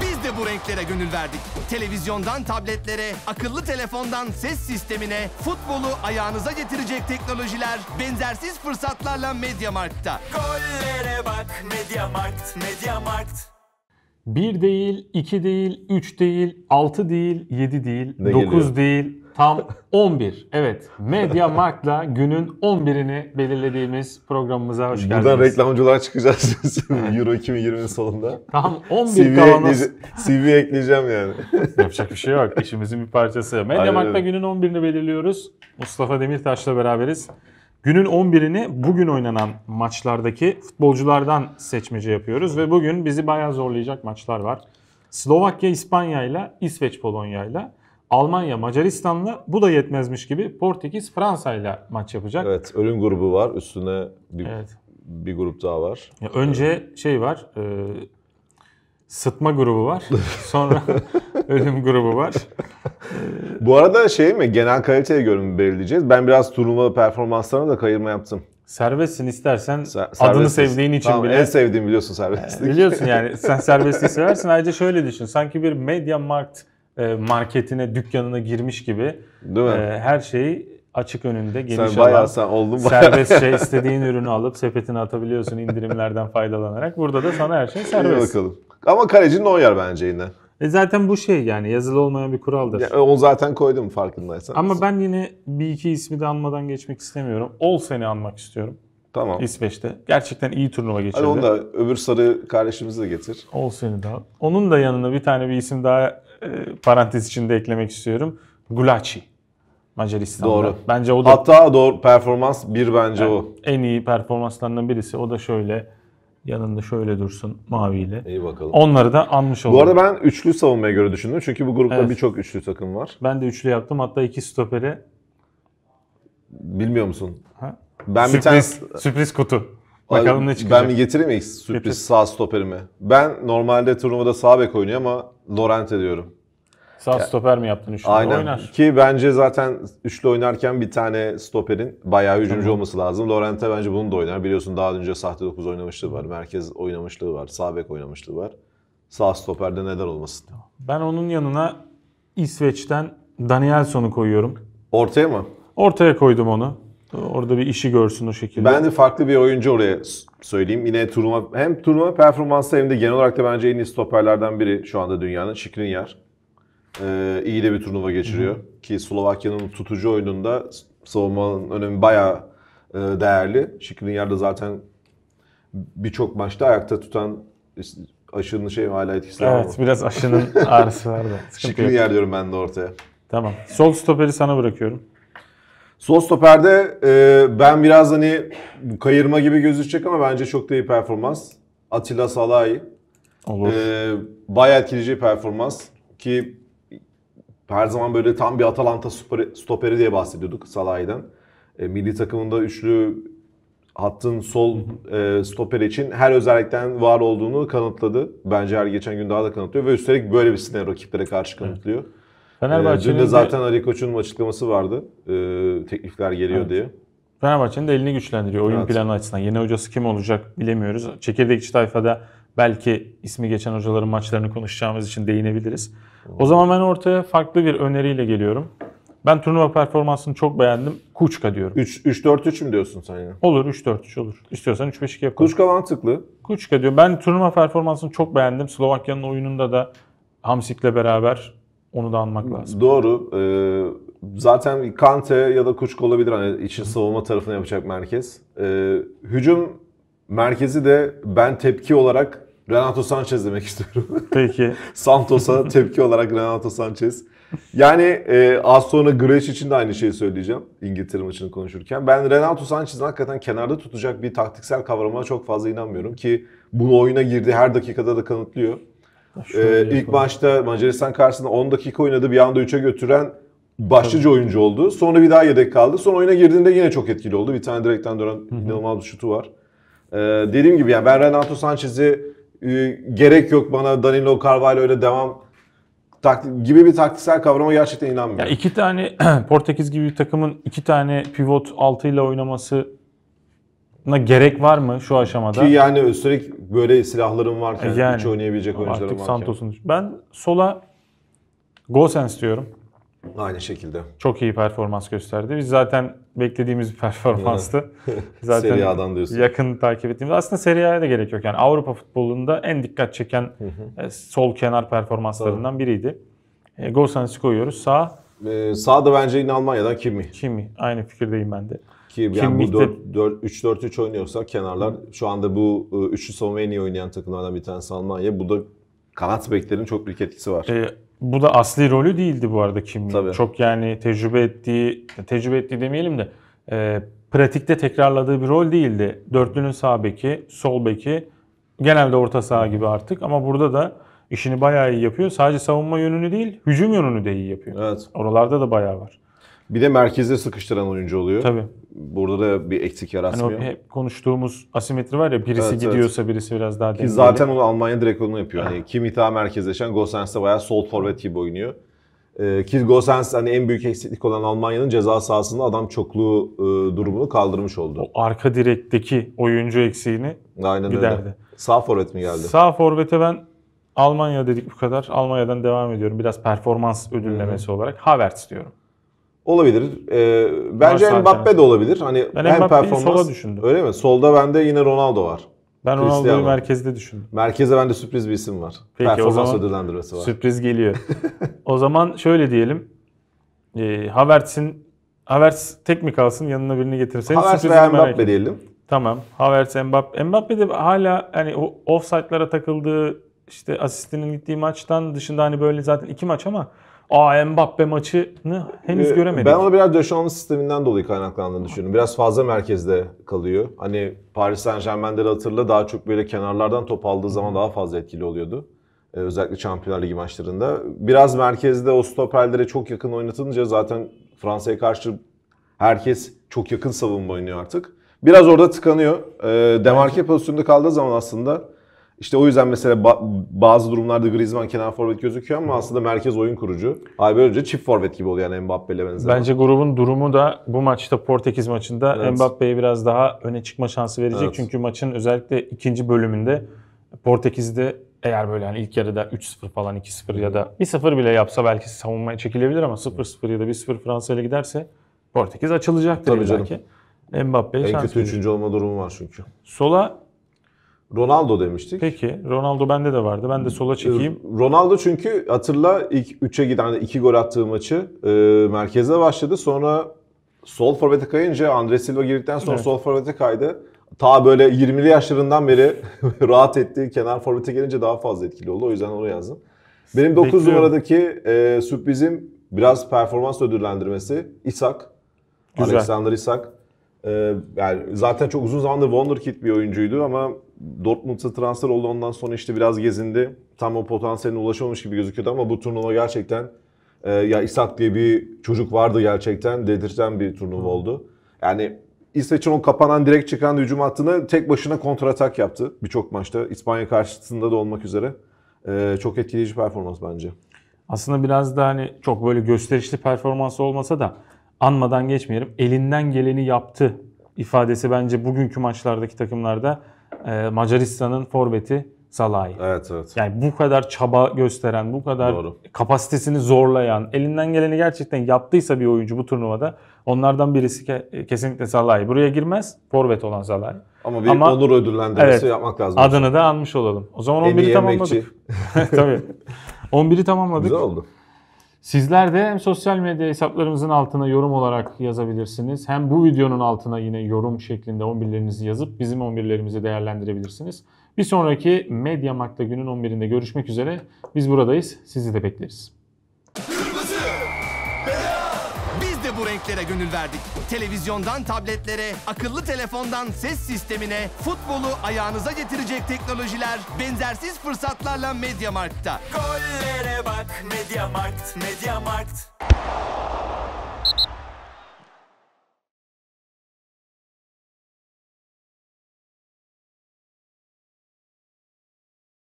Biz de bu renklere gönül verdik. Televizyondan tabletlere, akıllı telefondan ses sistemine, futbolu ayağınıza getirecek teknolojiler, benzersiz fırsatlarla Mediamarkt'ta. Gollere bak Mediamarkt, Mediamarkt. Bir değil, iki değil, üç değil, altı değil, yedi değil, Ne dokuz geliyor? değil, Tam 11. Evet. Medya Markt'la günün 11'ini belirlediğimiz programımıza hoş geldiniz. Buradan reklamcılara çıkacağız Euro 2020'nin sonunda. Tam 11 CV kavanoz. CV ekleyeceğim yani. Yapacak bir şey yok. İşimizin bir parçası. Medya Markt'la günün 11'ini belirliyoruz. Mustafa Demirtaş'la beraberiz. Günün 11'ini bugün oynanan maçlardaki futbolculardan seçmece yapıyoruz ve bugün bizi bayağı zorlayacak maçlar var. Slovakya İspanya ile İsveç Polonya ile Almanya Macaristan'la bu da yetmezmiş gibi Portekiz Fransa ile maç yapacak. Evet ölüm grubu var üstüne bir, evet. bir grup daha var. Ya önce şey var e, sıtma grubu var sonra ölüm grubu var. bu arada şey mi genel kaliteye göre mi belirleyeceğiz? Ben biraz turnuva performanslarına da kayırma yaptım. Serbestsin istersen Ser, adını sevdiğin için tamam, bile. En sevdiğim biliyorsun serbestlik. Biliyorsun yani sen serbestliği seversin. Ayrıca şöyle düşün sanki bir Media Markt e, marketine, dükkanına girmiş gibi Değil mi? E, her şeyi açık önünde geniş sen bayağı, alan, sen oldun bayağı. serbest şey istediğin ürünü alıp sepetine atabiliyorsun indirimlerden faydalanarak. Burada da sana her şey serbest. İyi bakalım. Ama kalecinin o yer bence yine. E zaten bu şey yani yazılı olmayan bir kuraldır. Ya, o zaten koydum farkındaysan. Ama ben yine bir iki ismi de anmadan geçmek istemiyorum. Ol seni anmak istiyorum. Tamam. İsveç'te. Gerçekten iyi turnuva geçirdi. Hadi onu da öbür sarı kardeşimizi de getir. Ol seni al. Onun da yanına bir tane bir isim daha ee, parantez içinde eklemek istiyorum. Gulaçi. Macaristan'da. Doğru. Bence o da Hatta doğru performans bir bence yani o. En iyi performanslarından birisi. O da şöyle yanında şöyle dursun maviyle. İyi bakalım. Onları da anmış olduk. Bu arada ben üçlü savunmaya göre düşündüm. Çünkü bu grupta evet. birçok üçlü takım var. Ben de üçlü yaptım. Hatta iki stoperi bilmiyor musun? Ha? Ben sürpriz, bir tane sürpriz kutu. Bakalım Abi, ne çıkacak. Ben mi getireyim mi sürpriz Getir. sağ stoperimi? Ben normalde turnuvada sağ bek oynuyor ama Lorente diyorum. Sağ ya. stoper mi yaptın üçlü Aynen. oynar? Ki bence zaten üçlü oynarken bir tane stoperin bayağı hücumcu tamam. olması lazım. Lorente bence bunu da oynar. Biliyorsun daha önce sahte 9 oynamışlığı var. Merkez oynamışlığı var. Sağ bek oynamışlığı var. Sağ stoperde neden olmasın? Ben onun yanına İsveç'ten Danielson'u koyuyorum. Ortaya mı? Ortaya koydum onu. Orada bir işi görsün o şekilde. Ben de farklı bir oyuncu oraya söyleyeyim. Yine turnuva hem turnuva performansı hem de genel olarak da bence en iyi stoperlerden biri şu anda dünyanın Şikrinyer. Ee, iyi de bir turnuva geçiriyor. Hı. Ki Slovakya'nın tutucu oyununda savunmanın önemi bayağı e, değerli. Şikrinyer de zaten birçok maçta ayakta tutan aşının şey hala etkisi var Evet mı? biraz aşının ağrısı var da. Şikrinyer diyorum ben de ortaya. Tamam. Sol stoperi sana bırakıyorum. Sol stoperde e, ben biraz hani kayırma gibi gözükecek ama bence çok da iyi performans. Atilla Salahi. Olur. E, bayağı etkileyici performans ki her zaman böyle tam bir Atalanta stoperi diye bahsediyorduk Salahi'den. E, milli takımında üçlü hattın sol e, stoper için her özellikten var olduğunu kanıtladı. Bence her geçen gün daha da kanıtlıyor ve üstelik böyle bir sinir rakiplere karşı kanıtlıyor. Evet. Fenerbahçe'nin ee, Dün de zaten Ali Koç'un açıklaması vardı. Ee, teklifler geliyor evet. diye. Fenerbahçe'nin de elini güçlendiriyor oyun evet. planı açısından. Yeni hocası kim olacak bilemiyoruz. Çekirdekçi tayfada belki ismi geçen hocaların maçlarını konuşacağımız için değinebiliriz. O zaman ben ortaya farklı bir öneriyle geliyorum. Ben turnuva performansını çok beğendim. Kuçka diyorum. 3-4-3 mü diyorsun sen ya? Olur 3-4-3 olur. İstiyorsan 3-5-2 yapalım. Kuçka mantıklı. Kuçka diyor. Ben turnuva performansını çok beğendim. Slovakya'nın oyununda da Hamsik'le beraber onu da anmak lazım. Doğru. Ee, zaten Kante ya da Kuşk olabilir hani için savunma tarafını yapacak merkez. Ee, hücum merkezi de ben tepki olarak Renato Sanchez demek istiyorum. Peki. Santos'a tepki olarak Renato Sanchez. Yani e, az sonra Grealish için de aynı şeyi söyleyeceğim İngiltere maçını konuşurken. Ben Renato Sanchez'in hakikaten kenarda tutacak bir taktiksel kavrama çok fazla inanmıyorum ki bunu oyuna girdi her dakikada da kanıtlıyor. Ee, ilk maçta Macaristan karşısında 10 dakika oynadı. Bir anda 3'e götüren başlıca Tabii. oyuncu oldu. Sonra bir daha yedek kaldı. Son oyuna girdiğinde yine çok etkili oldu. Bir tane direkten dönen inanılmaz bir şutu var. Ee, dediğim gibi yani ben Renato Sanchez'i e, gerek yok bana Danilo Carvalho öyle devam taktik, gibi bir taktiksel kavrama gerçekten inanmıyorum. Ya iki tane Portekiz gibi bir takımın iki tane pivot altıyla oynaması gerek var mı şu aşamada? Ki yani üstelik böyle silahların varken yani, hiç oynayabilecek oyuncuların varken. Artık Santos'un. Ben sola Gosens diyorum. Aynı şekilde. Çok iyi performans gösterdi. Biz zaten beklediğimiz bir performanstı. zaten Serie A'dan diyorsun. Yakın takip ettiğimiz. Aslında Serie A'ya da gerek yok. Yani Avrupa futbolunda en dikkat çeken e, sol kenar performanslarından Tabii. biriydi. E, Gosens'i koyuyoruz. Sağ. Ee, sağ da bence yine Almanya'dan Kimi. Kimi. Aynı fikirdeyim ben de. Ki yani bu 3-4-3 oynuyorsa kenarlar Hı. şu anda bu e, üçlü savunma en iyi oynayan takımlardan bir tanesi Almanya. Bu da kanat beklerin çok büyük etkisi var. E, bu da asli rolü değildi bu arada Kim. Tabii. Çok yani tecrübe ettiği, tecrübe ettiği demeyelim de e, pratikte tekrarladığı bir rol değildi. Dörtlünün sağ beki, sol beki, genelde orta saha gibi artık ama burada da işini bayağı iyi yapıyor. Sadece savunma yönünü değil, hücum yönünü de iyi yapıyor. Evet. Oralarda da bayağı var. Bir de merkezde sıkıştıran oyuncu oluyor. Tabii. Burada da bir eksik yaratmıyor. Hani o hep konuştuğumuz asimetri var ya birisi evet, gidiyorsa evet. birisi biraz daha e, dengeli. zaten onu Almanya direkt onu yapıyor. hani kimi daha merkezleşen Gosens'te bayağı sol forvet gibi oynuyor. E, ki Gosens hani en büyük eksiklik olan Almanya'nın ceza sahasında adam çokluğu e, durumunu kaldırmış oldu. O arka direkteki oyuncu eksiğini Aynen giderdi. Öyle. Sağ forvet mi geldi? Sağ forvete ben Almanya dedik bu kadar. Almanya'dan devam ediyorum. Biraz performans ödüllemesi Hı-hı. olarak Havertz diyorum. Olabilir. Ee, bence Varsa Mbappe de olabilir. Hani ben hem performans sola düşündüm. Öyle mi? Solda bende yine Ronaldo var. Ben Ronaldo'yu merkezde düşündüm. Merkeze bende sürpriz bir isim var. Peki, performans ödüllendirmesi var. Sürpriz geliyor. o zaman şöyle diyelim. E, Havertz'in Havertz tek mi kalsın yanına birini getirseniz Havertz ve Mbappe diyelim. Tamam. Havertz, Mbappe. Mbappe de hala hani o offside'lara takıldığı işte asistinin gittiği maçtan dışında hani böyle zaten iki maç ama Aa Mbappe maçını henüz ee, göremedik. Ben onu biraz Deschamps sisteminden dolayı kaynaklandığını düşünüyorum. Biraz fazla merkezde kalıyor. Hani Paris Saint Germain'de hatırla daha çok böyle kenarlardan top aldığı zaman daha fazla etkili oluyordu. Ee, özellikle Şampiyonlar Ligi maçlarında. Biraz merkezde o stoperlere çok yakın oynatınca zaten Fransa'ya karşı herkes çok yakın savunma oynuyor artık. Biraz orada tıkanıyor. Ee, demarke pozisyonunda kaldığı zaman aslında işte o yüzden mesela bazı durumlarda Griezmann kenar forvet gözüküyor ama aslında merkez oyun kurucu. Ay böylece çift forvet gibi oluyor yani Mbappe ile benzer. Bence grubun durumu da bu maçta Portekiz maçında evet. Mbappe'ye biraz daha öne çıkma şansı verecek. Evet. Çünkü maçın özellikle ikinci bölümünde Portekiz'de eğer böyle yani ilk yarıda 3-0 falan 2-0 ya da 1-0 bile yapsa belki savunmaya çekilebilir ama 0-0 ya da 1-0 Fransa ile giderse Portekiz açılacaktır Tabii belki. Mbappe'ye en kötü üçüncü olma durumu var çünkü. Sola Ronaldo demiştik. Peki. Ronaldo bende de vardı. Ben de sola çekeyim. Ronaldo çünkü hatırla ilk 3'e giden 2 hani gol attığı maçı e, merkezde başladı. Sonra sol forvete kayınca Andres Silva girdikten sonra evet. sol forvete kaydı. Ta böyle 20'li yaşlarından beri rahat etti. Kenar forvete gelince daha fazla etkili oldu. O yüzden onu yazdım. Benim 9 numaradaki e, sürprizim biraz performans ödüllendirmesi. Isak Güzel. Alexander Isak. E, yani zaten çok uzun zamandır Wonderkid bir oyuncuydu ama Dortmund'a transfer oldu ondan sonra işte biraz gezindi. Tam o potansiyeline ulaşamamış gibi gözüküyordu ama bu turnuva gerçekten e, ya Isak diye bir çocuk vardı gerçekten dedirten bir turnuva Hı. oldu. Yani İsveç'in o kapanan direkt çıkan hücum hattını tek başına kontratak yaptı birçok maçta. İspanya karşısında da olmak üzere. E, çok etkileyici performans bence. Aslında biraz da hani çok böyle gösterişli performans olmasa da anmadan geçmeyelim. Elinden geleni yaptı ifadesi bence bugünkü maçlardaki takımlarda ee, Macaristan'ın forveti Salah'ı. Evet evet. Yani bu kadar çaba gösteren, bu kadar Doğru. kapasitesini zorlayan, elinden geleni gerçekten yaptıysa bir oyuncu bu turnuvada onlardan birisi ke- kesinlikle Salah'ı. Buraya girmez, forvet olan Salah'ı. Ama bir Ama, onur ödüllendirmesi evet, yapmak lazım. Adını da anmış olalım. O zaman 11'i tamamladık. Tabii. 11'i tamamladık. Güzel oldu. Sizler de hem sosyal medya hesaplarımızın altına yorum olarak yazabilirsiniz. Hem bu videonun altına yine yorum şeklinde 11'lerinizi yazıp bizim 11'lerimizi değerlendirebilirsiniz. Bir sonraki Medya Mart'ta günün 11'inde görüşmek üzere. Biz buradayız. Sizi de bekleriz. içeriklere gönül verdik. Televizyondan tabletlere, akıllı telefondan ses sistemine, futbolu ayağınıza getirecek teknolojiler, benzersiz fırsatlarla Mediamarkt'ta. Gollere bak markt, Mediamarkt, markt.